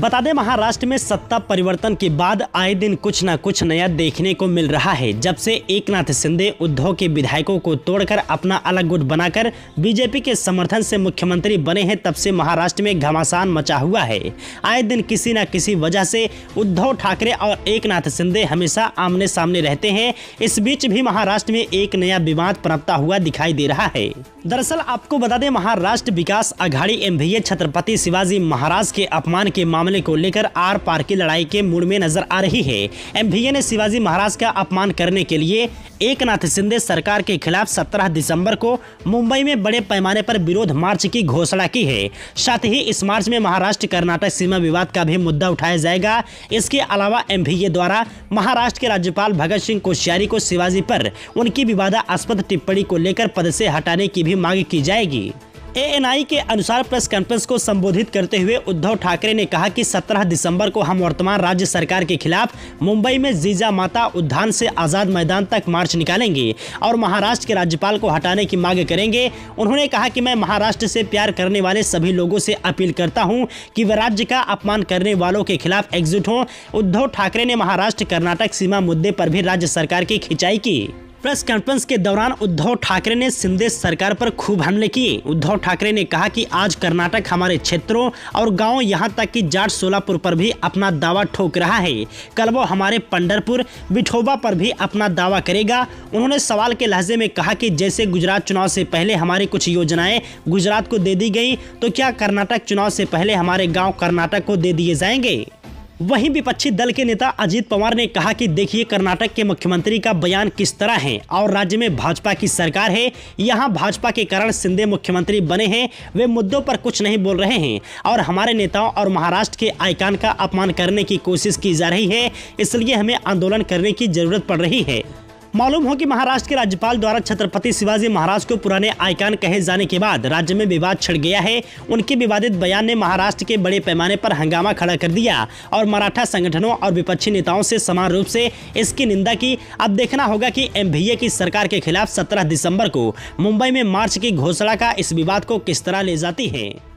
बता दें महाराष्ट्र में सत्ता परिवर्तन के बाद आए दिन कुछ ना कुछ नया देखने को मिल रहा है जब से एकनाथ शिंदे उद्धव के विधायकों को तोड़कर अपना अलग गुट बनाकर बीजेपी के समर्थन से मुख्यमंत्री बने हैं तब से महाराष्ट्र में घमासान मचा हुआ है आए दिन किसी न किसी वजह से उद्धव ठाकरे और एकनाथ शिंदे हमेशा आमने सामने रहते हैं इस बीच भी महाराष्ट्र में एक नया विवाद पनपता हुआ दिखाई दे रहा है दरअसल आपको बता दें महाराष्ट्र विकास अघाड़ी एम छत्रपति शिवाजी महाराज के अपमान के मामले मामले को लेकर आर पार की लड़ाई के मूड में नजर आ रही है एम ने शिवाजी महाराज का अपमान करने के लिए एकनाथ शिंदे सरकार के खिलाफ 17 दिसंबर को मुंबई में बड़े पैमाने पर विरोध मार्च की घोषणा की है साथ ही इस मार्च में महाराष्ट्र कर्नाटक सीमा विवाद का भी मुद्दा उठाया जाएगा इसके अलावा एम द्वारा महाराष्ट्र के राज्यपाल भगत सिंह कोश्यारी को शिवाजी पर उनकी विवादास्पद टिप्पणी को लेकर पद से हटाने की भी मांग की जाएगी एएनआई के अनुसार प्रेस कॉन्फ्रेंस को संबोधित करते हुए उद्धव ठाकरे ने कहा कि 17 दिसंबर को हम वर्तमान राज्य सरकार के खिलाफ मुंबई में जीजा माता उद्यान से आज़ाद मैदान तक मार्च निकालेंगे और महाराष्ट्र के राज्यपाल को हटाने की मांग करेंगे उन्होंने कहा कि मैं महाराष्ट्र से प्यार करने वाले सभी लोगों से अपील करता हूँ कि वह राज्य का अपमान करने वालों के खिलाफ एकजुट हों उद्धव ठाकरे ने महाराष्ट्र कर्नाटक सीमा मुद्दे पर भी राज्य सरकार की खिंचाई की प्रेस कॉन्फ्रेंस के दौरान उद्धव ठाकरे ने सिंधे सरकार पर खूब हमले किए उद्धव ठाकरे ने कहा कि आज कर्नाटक हमारे क्षेत्रों और गांव यहां तक कि जाट सोलापुर पर भी अपना दावा ठोक रहा है कल वो हमारे पंडरपुर विठोबा पर भी अपना दावा करेगा उन्होंने सवाल के लहजे में कहा कि जैसे गुजरात चुनाव से पहले हमारी कुछ योजनाएं गुजरात को दे दी गई तो क्या कर्नाटक चुनाव से पहले हमारे गाँव कर्नाटक को दे दिए जाएंगे वहीं विपक्षी दल के नेता अजीत पवार ने कहा कि देखिए कर्नाटक के मुख्यमंत्री का बयान किस तरह है और राज्य में भाजपा की सरकार है यहाँ भाजपा के कारण सिंधे मुख्यमंत्री बने हैं वे मुद्दों पर कुछ नहीं बोल रहे हैं और हमारे नेताओं और महाराष्ट्र के आइकान का अपमान करने की कोशिश की जा रही है इसलिए हमें आंदोलन करने की जरूरत पड़ रही है मालूम हो कि महाराष्ट्र के राज्यपाल द्वारा छत्रपति शिवाजी महाराज को पुराने आइकान कहे जाने के बाद राज्य में विवाद छिड़ गया है उनके विवादित बयान ने महाराष्ट्र के बड़े पैमाने पर हंगामा खड़ा कर दिया और मराठा संगठनों और विपक्षी नेताओं से समान रूप से इसकी निंदा की अब देखना होगा कि एम की सरकार के खिलाफ सत्रह दिसंबर को मुंबई में मार्च की घोषणा का इस विवाद को किस तरह ले जाती है